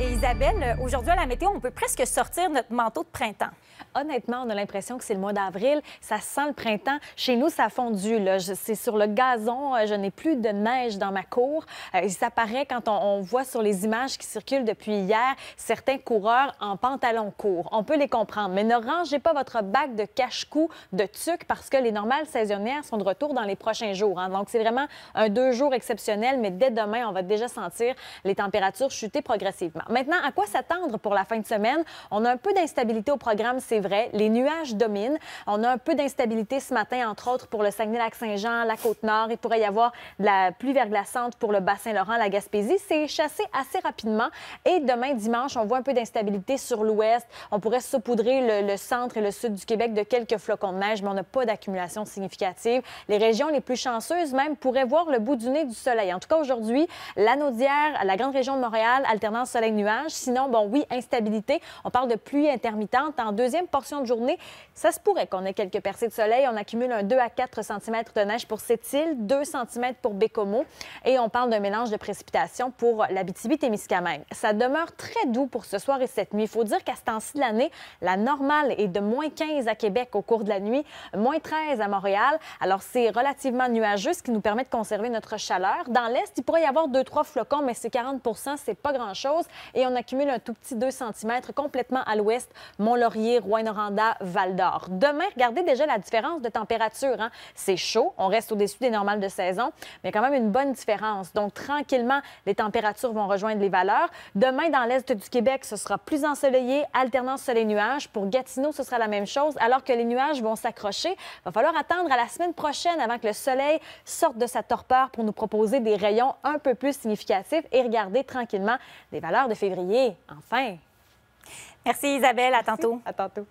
Et Isabelle, aujourd'hui à la météo, on peut presque sortir notre manteau de printemps. Honnêtement, on a l'impression que c'est le mois d'avril. Ça sent le printemps. Chez nous, ça a fondu. C'est sur le gazon. Euh, je n'ai plus de neige dans ma cour. ça euh, paraît quand on, voit sur les images qui circulent depuis hier certains coureurs en pantalon court. On peut les comprendre. Mais ne rangez pas votre bac de cache-cou, de tuc, parce que les normales saisonnières sont de retour dans les prochains jours. Hein. Donc, c'est vraiment un deux jours exceptionnel. Mais dès demain, on va déjà sentir les températures chuter progressivement. Maintenant, à quoi s'attendre pour la fin de semaine? On a un peu d'instabilité au programme, c'est vrai. Les nuages dominent. On a un peu d'instabilité ce matin, entre autres, pour le Saguenay-Lac-Saint-Jean, la Côte-Nord. Il pourrait y avoir de la pluie verglaçante pour le Bassin-Laurent, la Gaspésie. C'est chassé assez rapidement. Et demain, dimanche, on voit un peu d'instabilité sur l'ouest. On pourrait saupoudrer le, centre et le sud du Québec de quelques flocons de neige, mais on n'a pas d'accumulation significative. Les régions les plus chanceuses, même, pourraient voir le bout du nez du soleil. En tout cas, aujourd'hui, la la grande région de Montréal, alternant soleil Sinon, bon, oui, instabilité. On parle de pluie intermittente. En deuxième portion de journée, ça se pourrait qu'on ait quelques percées de soleil. On accumule un 2 à 4 cm de neige pour cette île, 2 cm pour Bécomo. Et on parle d'un mélange de précipitations pour l'Abitibi-Témiscamingue. Ça demeure très doux pour ce soir et cette nuit. Il faut dire qu'à ce temps-ci de l'année, la normale est de moins 15 à Québec au cours de la nuit, moins 13 à Montréal. Alors, c'est relativement nuageux, ce qui nous permet de conserver notre chaleur. Dans l'Est, il pourrait y avoir 2-3 flocons, mais c'est 40 c'est pas grand-chose et on accumule un tout petit 2 cm complètement à l'ouest, Mont-Laurier, rouyn noranda Val-d'Or. Demain, regardez déjà la différence de température. Hein. C'est chaud, on reste au-dessus des normales de saison, mais quand même une bonne différence. Donc, tranquillement, les températures vont rejoindre les valeurs. Demain, dans l'est du Québec, ce sera plus ensoleillé, alternance soleil-nuages. Pour Gatineau, ce sera la même chose, alors que les nuages vont s'accrocher. Il va falloir attendre à la semaine prochaine avant que le soleil sorte de sa torpeur pour nous proposer des rayons un peu plus significatifs et regarder tranquillement les valeurs février, enfin. Merci Isabelle, à tantôt. À tantôt.